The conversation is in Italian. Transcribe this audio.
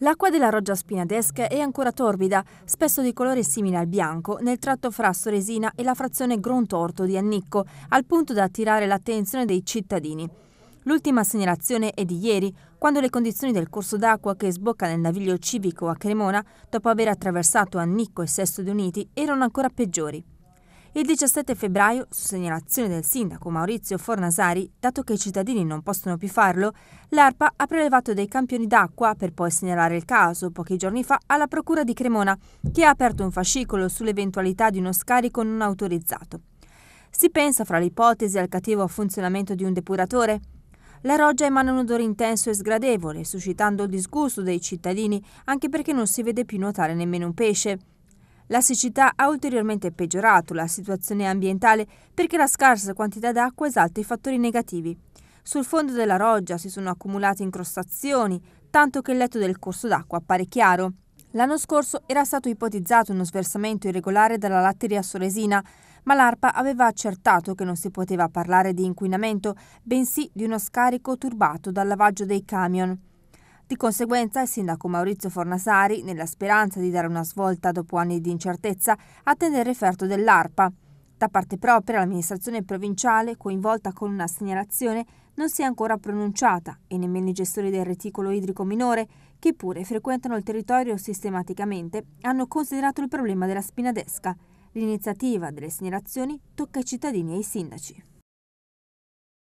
L'acqua della Roggia Spinadesca è ancora torbida, spesso di colore simile al bianco, nel tratto fra Soresina e la frazione Grontorto di Annicco, al punto da attirare l'attenzione dei cittadini. L'ultima segnalazione è di ieri, quando le condizioni del corso d'acqua che sbocca nel naviglio civico a Cremona, dopo aver attraversato Annicco e Sesto di Uniti, erano ancora peggiori. Il 17 febbraio, su segnalazione del sindaco Maurizio Fornasari, dato che i cittadini non possono più farlo, l'ARPA ha prelevato dei campioni d'acqua per poi segnalare il caso pochi giorni fa alla Procura di Cremona, che ha aperto un fascicolo sull'eventualità di uno scarico non autorizzato. Si pensa fra l'ipotesi al cattivo funzionamento di un depuratore? La roggia emana un odore intenso e sgradevole, suscitando il disgusto dei cittadini anche perché non si vede più nuotare nemmeno un pesce. La siccità ha ulteriormente peggiorato la situazione ambientale perché la scarsa quantità d'acqua esalta i fattori negativi. Sul fondo della roggia si sono accumulate incrostazioni, tanto che il letto del corso d'acqua appare chiaro. L'anno scorso era stato ipotizzato uno sversamento irregolare dalla latteria soresina, ma l'ARPA aveva accertato che non si poteva parlare di inquinamento, bensì di uno scarico turbato dal lavaggio dei camion. Di conseguenza il sindaco Maurizio Fornasari, nella speranza di dare una svolta dopo anni di incertezza, attende il referto dell'ARPA. Da parte propria l'amministrazione provinciale, coinvolta con una segnalazione, non si è ancora pronunciata e nemmeno i gestori del reticolo idrico minore, che pure frequentano il territorio sistematicamente, hanno considerato il problema della spinadesca. L'iniziativa delle segnalazioni tocca ai cittadini e ai sindaci.